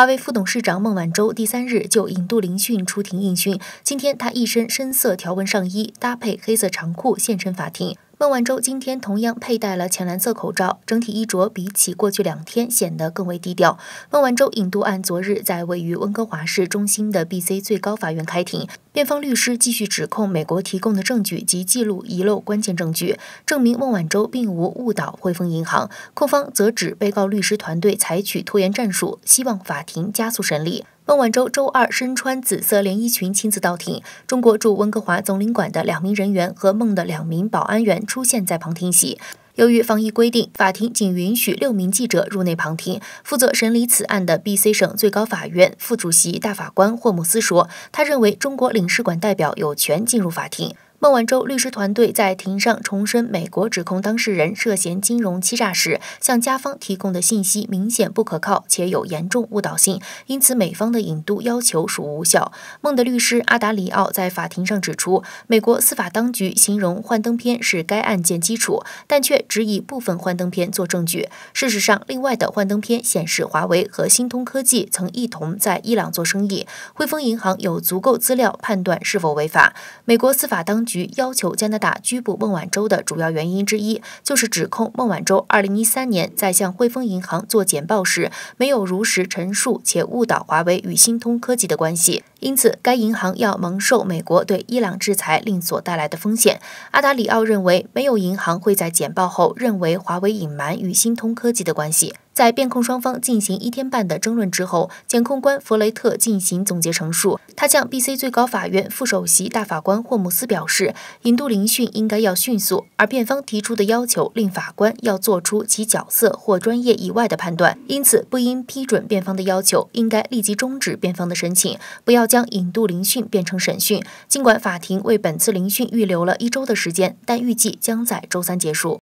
华为副董事长孟晚舟第三日就引渡聆讯出庭应讯。今天，他一身深色条纹上衣搭配黑色长裤现身法庭。孟晚舟今天同样佩戴了浅蓝色口罩，整体衣着比起过去两天显得更为低调。孟晚舟引渡案昨日在位于温哥华市中心的 BC 最高法院开庭，辩方律师继续指控美国提供的证据及记录遗漏关键证据，证明孟晚舟并无误导汇丰银行。控方则指被告律师团队采取拖延战术，希望法庭加速审理。孟晚舟周二身穿紫色连衣裙亲自到庭，中国驻温哥华总领馆的两名人员和孟的两名保安员出现在旁听席。由于防疫规定，法庭仅允许六名记者入内旁听。负责审理此案的 BC 省最高法院副主席大法官霍姆斯说，他认为中国领事馆代表有权进入法庭。孟晚舟律师团队在庭上重申，美国指控当事人涉嫌金融欺诈时，向加方提供的信息明显不可靠且有严重误导性，因此美方的引渡要求属无效。孟的律师阿达里奥在法庭上指出，美国司法当局形容幻灯片是该案件基础，但却只以部分幻灯片做证据。事实上，另外的幻灯片显示华为和新通科技曾一同在伊朗做生意。汇丰银行有足够资料判断是否违法。美国司法当。局要求加拿大拘捕孟晚舟的主要原因之一，就是指控孟晚舟2013年在向汇丰银行做简报时，没有如实陈述且误导华为与新通科技的关系。因此，该银行要蒙受美国对伊朗制裁令所带来的风险。阿达里奥认为，没有银行会在简报后认为华为隐瞒与新通科技的关系。在辩控双方进行一天半的争论之后，检控官弗雷特进行总结陈述。他向 BC 最高法院副首席大法官霍姆斯表示，引渡聆讯应该要迅速，而辩方提出的要求令法官要做出其角色或专业以外的判断，因此不应批准辩方的要求，应该立即终止辩方的申请，不要。将引渡聆讯变成审讯。尽管法庭为本次聆讯预留了一周的时间，但预计将在周三结束。